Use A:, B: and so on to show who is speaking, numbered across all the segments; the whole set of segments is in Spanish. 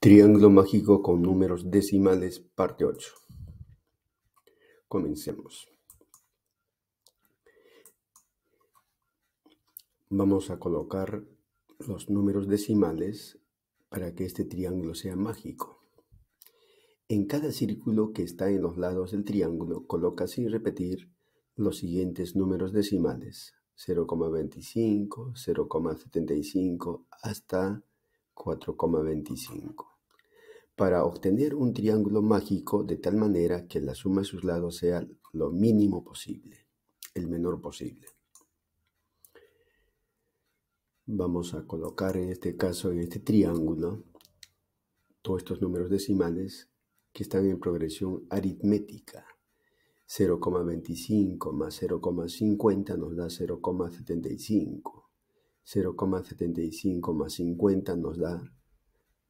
A: Triángulo mágico con números decimales, parte 8. Comencemos. Vamos a colocar los números decimales para que este triángulo sea mágico. En cada círculo que está en los lados del triángulo, coloca sin repetir los siguientes números decimales. 0,25, 0,75 hasta 4,25 para obtener un triángulo mágico de tal manera que la suma de sus lados sea lo mínimo posible, el menor posible. Vamos a colocar en este caso, en este triángulo, todos estos números decimales que están en progresión aritmética. 0,25 más 0,50 nos da 0,75. 0,75 más 50 nos da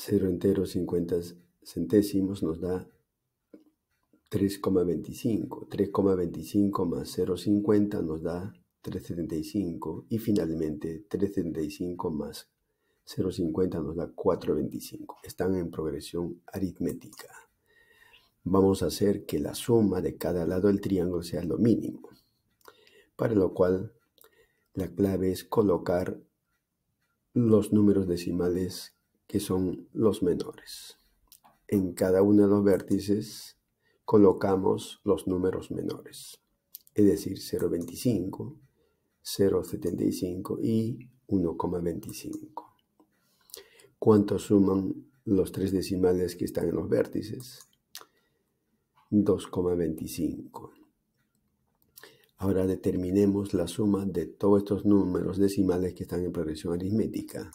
A: 0 enteros 50 centésimos nos da 3,25. 3,25 más 0,50 nos da 3,75. Y finalmente 3,75 más 0,50 nos da 4,25. Están en progresión aritmética. Vamos a hacer que la suma de cada lado del triángulo sea lo mínimo. Para lo cual la clave es colocar los números decimales que son los menores. En cada uno de los vértices colocamos los números menores, es decir, 0,25, 0,75 y 1,25. ¿Cuánto suman los tres decimales que están en los vértices? 2,25. Ahora determinemos la suma de todos estos números decimales que están en progresión aritmética.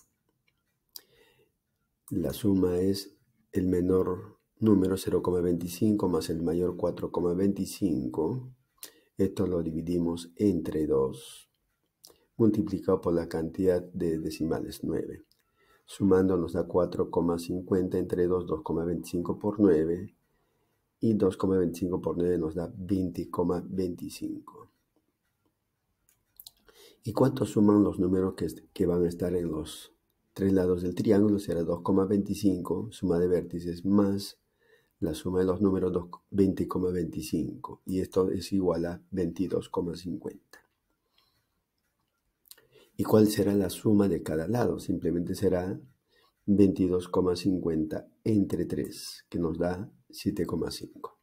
A: La suma es el menor número 0,25 más el mayor 4,25. Esto lo dividimos entre 2, multiplicado por la cantidad de decimales 9. Sumando nos da 4,50 entre 2, 2,25 por 9. Y 2,25 por 9 nos da 20,25. ¿Y cuánto suman los números que van a estar en los Tres lados del triángulo será 2,25, suma de vértices más la suma de los números 20,25 y esto es igual a 22,50. ¿Y cuál será la suma de cada lado? Simplemente será 22,50 entre 3, que nos da 7,5.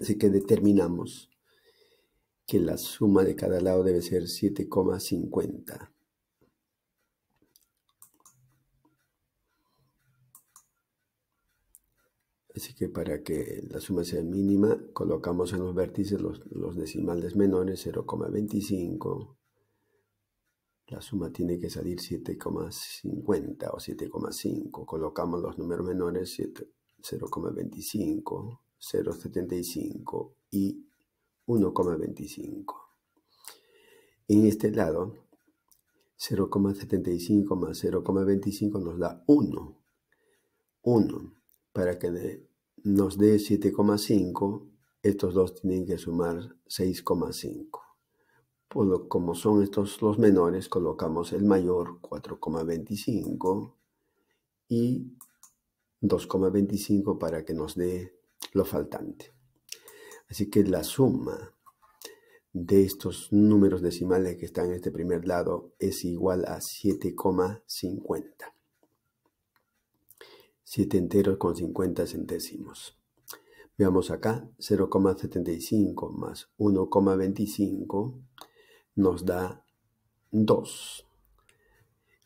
A: Así que determinamos que la suma de cada lado debe ser 7,50. Así que para que la suma sea mínima, colocamos en los vértices los, decimales menores, 0,25. La suma tiene que salir 7,50 o 7,5. Colocamos los números menores, 0,25, 0,75 y 1,25. En este lado, 0,75 más 0,25 nos da 1. 1 para que de nos dé 7,5, estos dos tienen que sumar 6,5. como son estos los menores, colocamos el mayor 4,25 y 2,25 para que nos dé lo faltante. Así que la suma de estos números decimales que están en este primer lado es igual a 7,50. 7 enteros con 50 centésimos. Veamos acá, 0,75 más 1,25 nos da 2.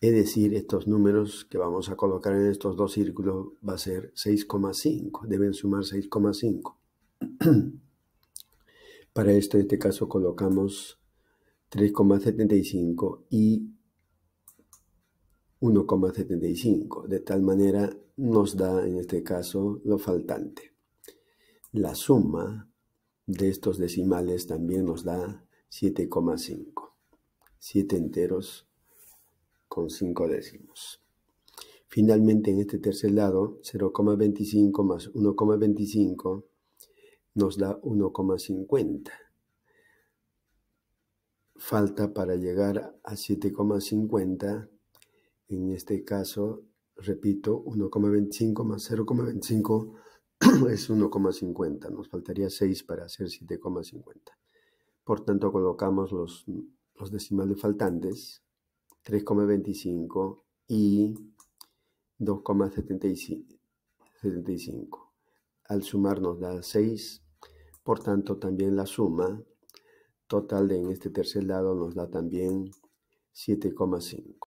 A: Es decir, estos números que vamos a colocar en estos dos círculos va a ser 6,5. Deben sumar 6,5. Para esto, en este caso, colocamos 3,75 y 1,75. De tal manera nos da en este caso lo faltante. La suma de estos decimales también nos da 7,5. 7 enteros con 5 décimos. Finalmente en este tercer lado, 0,25 más 1,25 nos da 1,50. Falta para llegar a 7,50 en este caso, repito, 1,25 más 0,25 es 1,50. Nos faltaría 6 para hacer 7,50. Por tanto, colocamos los, los decimales faltantes, 3,25 y 2,75. Al sumar nos da 6, por tanto también la suma total en este tercer lado nos da también 7,5.